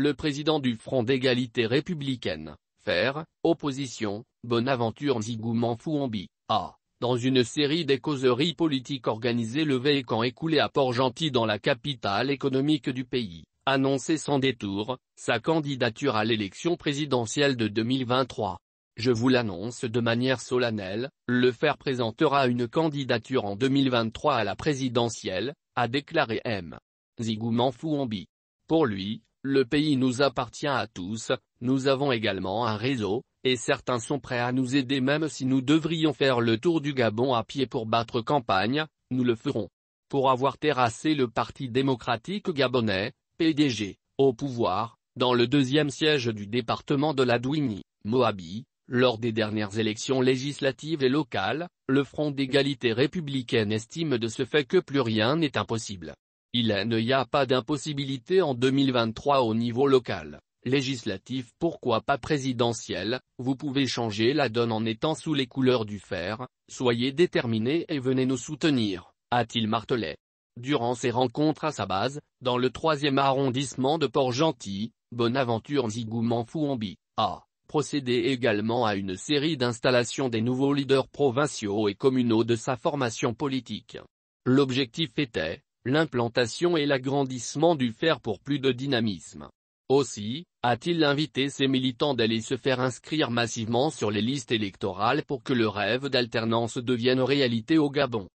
le président du Front d'égalité républicaine, Fer opposition, Bonaventure Zigouman Fouambi, a, dans une série des causeries politiques organisées le quand écoulé à Port-Gentil dans la capitale économique du pays, annoncé sans détour, sa candidature à l'élection présidentielle de 2023. Je vous l'annonce de manière solennelle, le FER présentera une candidature en 2023 à la présidentielle, a déclaré M. Zigouman Fouambi. Pour lui, le pays nous appartient à tous, nous avons également un réseau, et certains sont prêts à nous aider même si nous devrions faire le tour du Gabon à pied pour battre campagne, nous le ferons. Pour avoir terrassé le Parti démocratique gabonais, PDG, au pouvoir, dans le deuxième siège du département de la Douigny, Moabi, lors des dernières élections législatives et locales, le Front d'égalité républicaine estime de ce fait que plus rien n'est impossible. Il n'y a pas d'impossibilité en 2023 au niveau local, législatif pourquoi pas présidentiel, vous pouvez changer la donne en étant sous les couleurs du fer, soyez déterminés et venez nous soutenir, a-t-il martelé. Durant ses rencontres à sa base, dans le troisième arrondissement de Port-Gentil, Bonaventure Zigouman-Fouambi, a procédé également à une série d'installations des nouveaux leaders provinciaux et communaux de sa formation politique. L'objectif était, l'implantation et l'agrandissement du fer pour plus de dynamisme. Aussi, a-t-il invité ses militants d'aller se faire inscrire massivement sur les listes électorales pour que le rêve d'alternance devienne réalité au Gabon.